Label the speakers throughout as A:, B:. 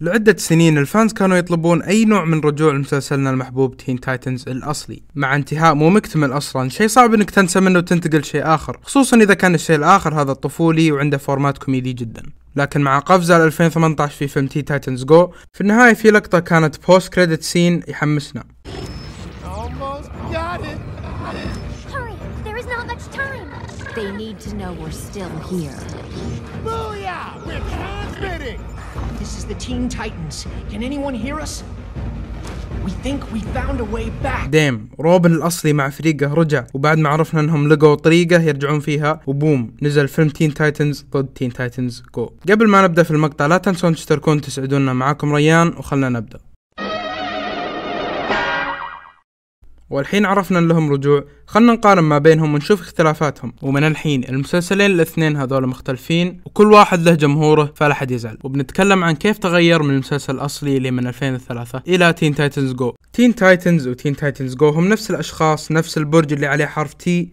A: لعدة سنين الفانز كانوا يطلبون أي نوع من رجوع لمسلسلنا المحبوب تين تايتنز الأصلي مع انتهاء مو مكتمل أصلا شيء صعب أنك تنسى منه وتنتقل شيء آخر خصوصا إذا كان الشيء الآخر هذا الطفولي وعنده فورمات كوميدي جدا لكن مع قفزة 2018 في فيلم تي تايتنز جو في النهاية في لقطة كانت بوست كريدت سين يحمسنا They need to know we're still here. Booyah! We're transmitting! This is the Teen Titans. Can anyone hear us? We think we found a way back. ديم روبن الاصلي مع فريقه رجع وبعد ما عرفنا انهم لقوا طريقه يرجعون فيها وبوم نزل فيلم تين تايتنز ضد تين تايتنز جو قبل ما نبدا في المقطع لا تنسون تشتركون تسعدونا معاكم ريان وخلنا نبدا والحين عرفنا ان لهم رجوع خلنا نقارن ما بينهم ونشوف اختلافاتهم ومن الحين المسلسلين الاثنين هذول مختلفين وكل واحد له جمهوره فلا حد يزعل وبنتكلم عن كيف تغير من المسلسل الاصلي اللي من 2003 الى تين تايتنز جو تين تايتنز وتين تايتنز جو هم نفس الاشخاص نفس البرج اللي عليه حرف تي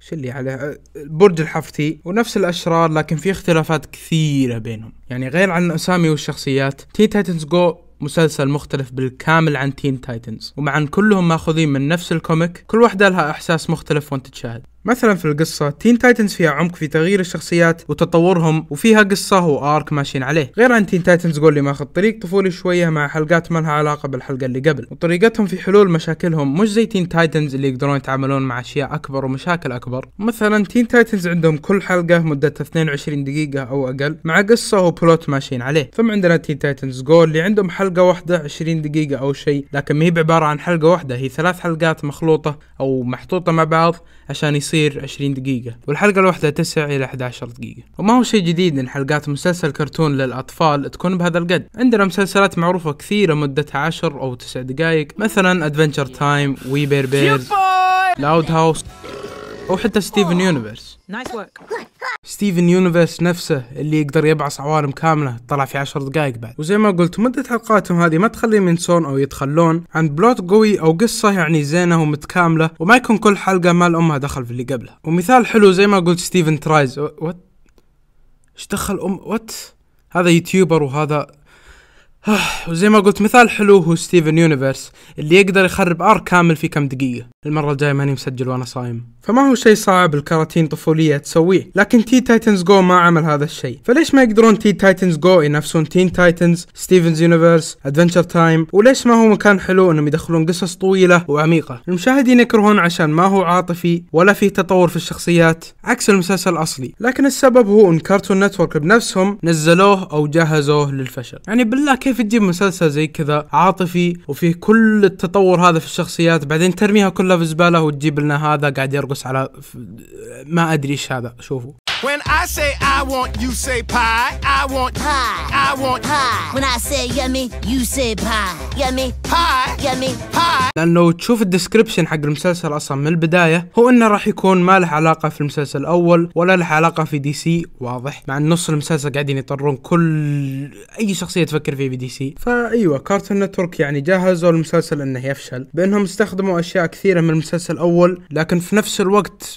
A: شو اللي عليه برج الحفتي ونفس الاشرار لكن في اختلافات كثيره بينهم يعني غير عن الاسامي والشخصيات تي تايتنز جو مسلسل مختلف بالكامل عن تين تايتنز ومع ان كلهم ماخوذين من نفس الكوميك كل واحدة لها احساس مختلف وانت تشاهد مثلا في القصة تين تايتنز فيها عمق في تغيير الشخصيات وتطورهم وفيها قصة وآرك ماشيين عليه غير عن تين تايتنز لي ماخذ طريق طفولي شوية مع حلقات ما لها علاقة بالحلقة اللي قبل وطريقتهم في حلول مشاكلهم مش زي تين تايتنز اللي يقدرون يتعاملون مع أشياء أكبر ومشاكل أكبر مثلا تين تايتنز عندهم كل حلقة مدتها 22 دقيقة أو أقل مع قصة وبلوت ماشيين عليه ثم عندنا تين تايتنز جول اللي عندهم حلقة واحدة 20 دقيقة أو شيء لكن ما هي بعبارة عن حلقة واحدة هي ثلاث حلقات مخلوطة أو محطوطة مع بعض عشان يصير 20 دقيقة والحلقة الواحدة تسع إلى 11 دقيقة وما هو شيء جديد إن حلقات مسلسل كرتون للأطفال تكون بهذا القد عندنا مسلسلات معروفة كثيرة مدتها 10 أو 9 دقائق مثلا أدفنتشر تايم وي بير بيرز لاود هاوس أو حتى ستيفن يونيفرس ستيفن يونيفرس نفسه اللي يقدر يبعص عوالم كاملة طلع في 10 دقائق بعد وزي ما قلت مدة حلقاتهم هذه ما تخليهم ينسون أو يتخلون عن بلوت قوي أو قصة يعني زينة ومتكاملة وما يكون كل حلقة مال أمها دخل في اللي قبلها ومثال حلو زي ما قلت ستيفن ترايز وات ايش دخل أم وات هذا يوتيوبر وهذا وزي ما قلت مثال حلو هو ستيفن يونيفرس اللي يقدر يخرب ار كامل في كم دقيقة المرة الجاية ماني مسجل وانا صايم فما هو شيء صعب الكراتين طفولية تسويه لكن تي تايتنز جو ما عمل هذا الشيء فليش ما يقدرون تي تايتنز جو ينافسون تين تايتنز ستيفنز يونيفرس ادفنتشر تايم وليش ما هو مكان حلو انهم يدخلون قصص طويلة وعميقة المشاهدين يكرهون عشان ما هو عاطفي ولا فيه تطور في الشخصيات عكس المسلسل الاصلي لكن السبب هو ان كارتون نتورك بنفسهم نزلوه او جهزوه للفشل يعني بالله كيف تجيب مسلسل زي كذا عاطفي وفيه كل التطور هذا في الشخصيات بعدين ترميها كلها في الزباله وتجيب لنا هذا قاعد يرقص على ما ادري ايش هذا شوفوا When I say I want, you say pie. I want pie. I want pie. When I say yummy, you say pie. Yummy pie. Yummy pie. لأنه تشوف الديسكريبشن حق المسلسل أصلا من البداية هو إنه راح يكون ما له علاقة في المسلسل الأول ولا له علاقة في دي سي واضح مع نص المسلسل قاعدين يطرون كل أي شخصية تفكر فيه بدي سي فأيوه كارتون نتورك يعني جهزوا المسلسل إنه يفشل بأنهم استخدموا أشياء كثيرة من المسلسل الأول لكن في نفس الوقت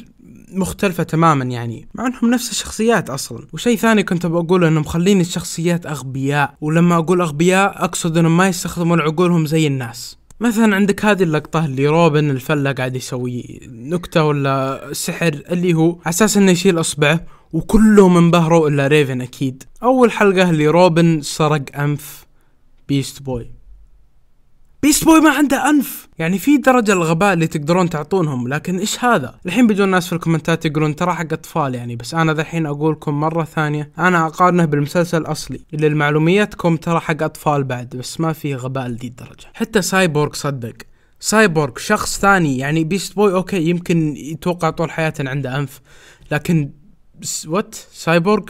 A: مختلفة تماما يعني مع انهم نفس الشخصيات اصلا وشي ثاني كنت بقوله انه مخلين الشخصيات اغبياء ولما اقول اغبياء اقصد انهم ما يستخدمون عقولهم زي الناس مثلا عندك هذه اللقطة اللي روبن الفلة قاعد يسوي نكتة ولا سحر اللي هو اساس انه يشيل اصبعه وكلهم انبهروا الا ريفن اكيد اول حلقة اللي روبن سرق انف بيست بوي بيست بوي ما عنده انف يعني في درجة الغباء اللي تقدرون تعطونهم لكن ايش هذا؟ الحين بيجون الناس في الكومنتات يقولون ترى حق اطفال يعني بس انا ذحين اقولكم مرة ثانية انا اقارنه بالمسلسل الاصلي اللي لمعلومياتكم ترى حق اطفال بعد بس ما في غباء لذي الدرجة حتى سايبورغ صدق سايبورغ شخص ثاني يعني بيست بوي اوكي يمكن يتوقع طول حياته عنده انف لكن وات سايبورغ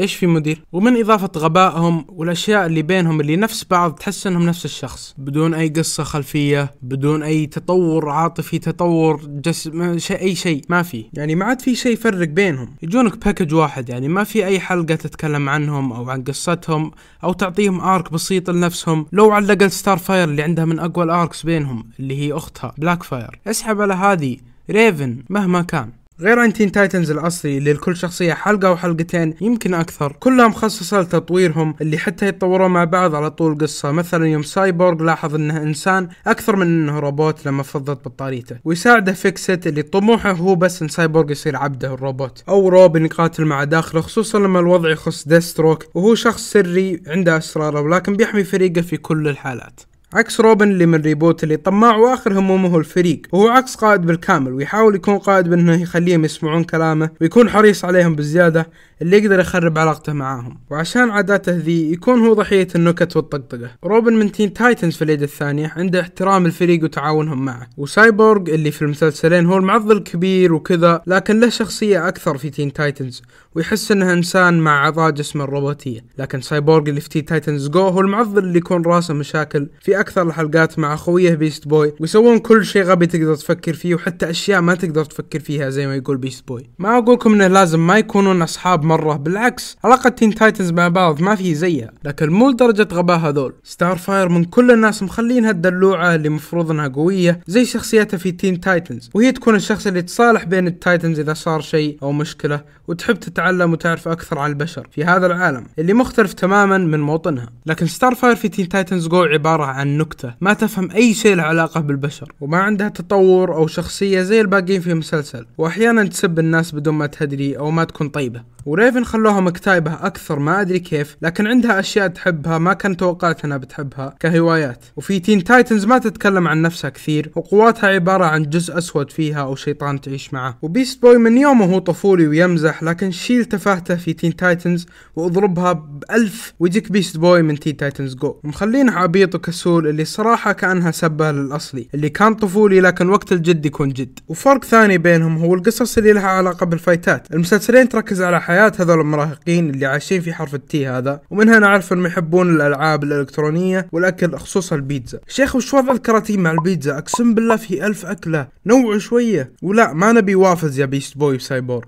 A: ايش في مدير ومن اضافه غبائهم والاشياء اللي بينهم اللي نفس بعض تحس انهم نفس الشخص بدون اي قصه خلفيه بدون اي تطور عاطفي تطور جسم شيء اي شيء ما في يعني ما عاد في شيء يفرق بينهم يجونك باكج واحد يعني ما في اي حلقه تتكلم عنهم او عن قصتهم او تعطيهم ارك بسيط لنفسهم لو على الاقل ستار فاير اللي عندها من اقوى الاركس بينهم اللي هي اختها بلاك فاير اسحب على هذه ريفن مهما كان غير عن تين تايتنز الاصلي اللي لكل شخصيه حلقه وحلقتين يمكن اكثر كلها مخصصه لتطويرهم اللي حتى يتطورون مع بعض على طول قصه مثلا يوم سايبورغ لاحظ انه انسان اكثر من انه روبوت لما فضت بطاريته ويساعده فيكسيت اللي طموحه هو بس ان سايبورغ يصير عبده الروبوت او روبن يقاتل مع داخله خصوصا لما الوضع يخص ديستروك وهو شخص سري عنده اسراره ولكن بيحمي فريقه في كل الحالات عكس روبن اللي من ريبوت اللي طماع واخر همومه الفريق وهو عكس قائد بالكامل ويحاول يكون قائد بانه يخليهم يسمعون كلامه ويكون حريص عليهم بزيادة اللي يقدر يخرب علاقته معاهم وعشان عاداته ذي يكون هو ضحية النكت والطقطقة روبن من تين تايتنز في اليد الثانية عنده احترام الفريق وتعاونهم معه وسايبورغ اللي في المسلسلين هو المعضل الكبير وكذا لكن له شخصية أكثر في تين تايتنز ويحس انه انسان مع عضاء جسمه الروبوتيه لكن سايبورغ اللي في تي تايتنز جو هو المعضل اللي يكون راسه مشاكل في اكثر الحلقات مع اخويه بيست بوي ويسوون كل شيء غبي تقدر تفكر فيه وحتى اشياء ما تقدر تفكر فيها زي ما يقول بيست بوي ما اقولكم انه لازم ما يكونون اصحاب مره بالعكس علاقه تين تايتنز مع بعض ما في زيها لكن مو لدرجه غباء هذول ستار فاير من كل الناس مخلينها الدلوعه اللي مفروض انها قويه زي شخصيتها في تين تايتنز وهي تكون الشخص اللي تصالح بين التايتنز اذا صار شيء او مشكله وتحب تتعلم وتعرف أكثر عن البشر في هذا العالم اللي مختلف تماما من موطنها لكن ستار فاير في تين تايتنز جو عبارة عن نكتة ما تفهم أي شيء له علاقة بالبشر وما عندها تطور أو شخصية زي الباقيين في المسلسل وأحيانا تسب الناس بدون ما تهدري أو ما تكون طيبة وريفن خلوها مكتايبة أكثر ما أدري كيف لكن عندها أشياء تحبها ما كان توقعت أنها بتحبها كهوايات وفي تين تايتنز ما تتكلم عن نفسها كثير وقواتها عبارة عن جزء أسود فيها أو شيطان تعيش معه وبيست بوي من يومه هو طفولي ويمزح لكن شيل تفاهته في تين تايتنز واضربها بألف ويجيك بيست بوي من تين تايتنز جو مخلينه عبيط وكسول اللي صراحة كأنها سبه للأصلي اللي كان طفولي لكن وقت الجد يكون جد وفرق ثاني بينهم هو القصص اللي لها علاقة بالفايتات المسلسلين تركز على حياة حياة هذول المراهقين اللي عايشين في حرف التي هذا ومنها نعرف انهم يحبون الالعاب الالكترونية والاكل خصوصا البيتزا شيخ وش وضع الكراتين مع البيتزا اقسم بالله في الف اكلة نوع شوية ولا ما نبي وافز يا بيست بوي سايبورغ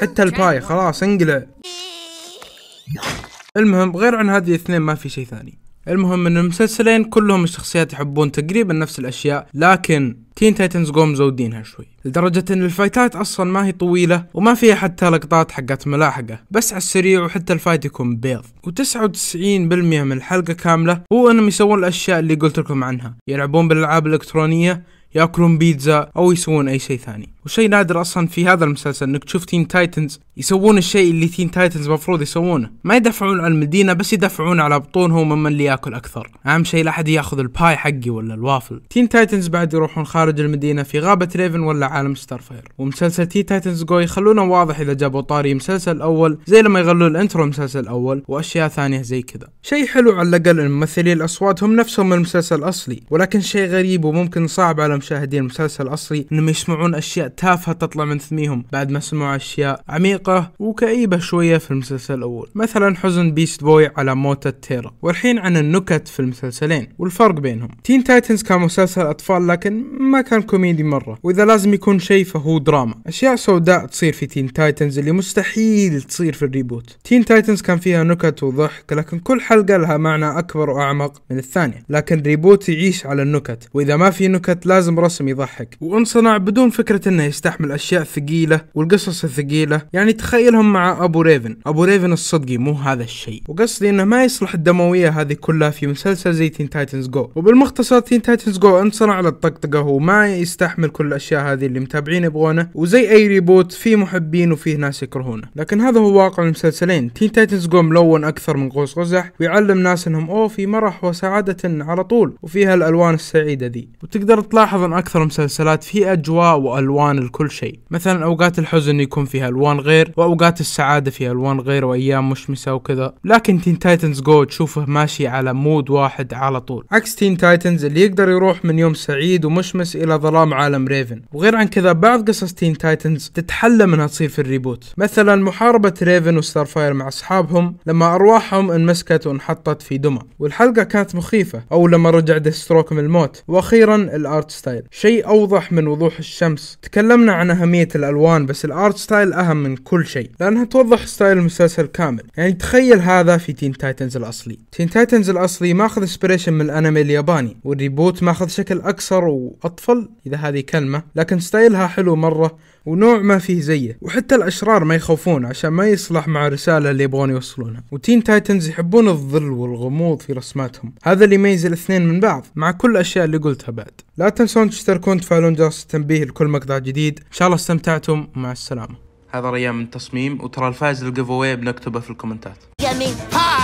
A: حتى الباي خلاص انقلع المهم غير عن هذه الاثنين ما في شيء ثاني المهم ان المسلسلين كلهم الشخصيات يحبون تقريبا نفس الاشياء لكن تين تايتنز قوم مزودينها شوي لدرجة ان الفايتات اصلا ما هي طويلة وما فيها حتى لقطات حقت ملاحقة بس على السريع وحتى الفايت يكون بيض و99% من الحلقة كاملة هو انهم يسوون الاشياء اللي قلت لكم عنها يلعبون بالالعاب الالكترونية ياكلون بيتزا او يسوون اي شيء ثاني وشيء نادر اصلا في هذا المسلسل انك تشوف تين تايتنز يسوون الشيء اللي تين تايتنز المفروض يسوونه ما يدفعون على المدينه بس يدفعون على بطونهم ممن اللي ياكل اكثر اهم شيء لا احد ياخذ الباي حقي ولا الوافل تين تايتنز بعد يروحون خارج المدينه في غابه ريفن ولا عالم فاير، ومسلسل تين تايتنز جو يخلونه واضح اذا جابوا طاري مسلسل اول زي لما يغلوا الانترو مسلسل اول واشياء ثانيه زي كذا شيء حلو على الاقل ان ممثلين الاصوات هم نفسهم من المسلسل الاصلي ولكن شيء غريب وممكن صعب على مشاهدين المسلسل الاصلي انهم يسمعون اشياء تافهة تطلع من ثميهم بعد ما سمعوا أشياء عميقة وكئيبة شوية في المسلسل الأول مثلا حزن بيست بوي على موت تيرا والحين عن النكت في المسلسلين والفرق بينهم تين تايتنز كان مسلسل أطفال لكن ما كان كوميدي مرة وإذا لازم يكون شيء فهو دراما أشياء سوداء تصير في تين تايتنز اللي مستحيل تصير في الريبوت تين تايتنز كان فيها نكت وضحك لكن كل حلقة لها معنى أكبر وأعمق من الثانية لكن ريبوت يعيش على النكت وإذا ما في نكت لازم رسم يضحك وانصنع بدون فكرة أنه يستحمل اشياء ثقيله والقصص الثقيله يعني تخيلهم مع ابو ريفن ابو ريفن الصدقي مو هذا الشيء وقصدي انه ما يصلح الدمويه هذه كلها في مسلسل زي تين تايتنز جو وبالمختصر تين تايتنز جو انصنع للطقطقه وما يستحمل كل الاشياء هذه اللي متابعين يبغونه وزي اي ريبوت في محبين وفيه ناس يكرهونه لكن هذا هو واقع المسلسلين تين تايتنز جو ملون اكثر من قوس قزح ويعلم ناس انهم اوه في مرح وسعاده على طول وفيها الالوان السعيده دي وتقدر تلاحظ ان اكثر مسلسلات في اجواء والوان الوان لكل شيء مثلا اوقات الحزن يكون فيها الوان غير واوقات السعاده فيها الوان غير وايام مشمسه وكذا لكن تين تايتنز جو تشوفه ماشي على مود واحد على طول عكس تين تايتنز اللي يقدر يروح من يوم سعيد ومشمس الى ظلام عالم ريفن وغير عن كذا بعض قصص تين تايتنز تتحلى منها تصير في الريبوت مثلا محاربه ريفن وستارفاير مع اصحابهم لما ارواحهم انمسكت وانحطت في دمى والحلقه كانت مخيفه او لما رجع ديستروك من الموت واخيرا الارت ستايل شيء اوضح من وضوح الشمس تكلم تكلمنا عن أهمية الألوان بس الآرت ستايل أهم من كل شيء لأنها توضح ستايل المسلسل كامل يعني تخيل هذا في تين تايتنز الأصلي تين تايتنز الأصلي ماخذ إسبريشن من الأنمي الياباني والريبوت ماخذ شكل أكثر وأطفل إذا هذه كلمة لكن ستايلها حلو مرة ونوع ما فيه زيه وحتى الأشرار ما يخوفون عشان ما يصلح مع الرسالة اللي يبغون يوصلونها وتين تايتنز يحبون الظل والغموض في رسماتهم هذا اللي يميز الاثنين من بعض مع كل الأشياء اللي قلتها بعد لا تنسون تشتركون تفعلون جرس التنبيه لكل مقطع جديد إن شاء الله استمتعتم ومع السلامة هذا ريان من التصميم وترى الفائز للجيف بنكتبه في الكومنتات جميل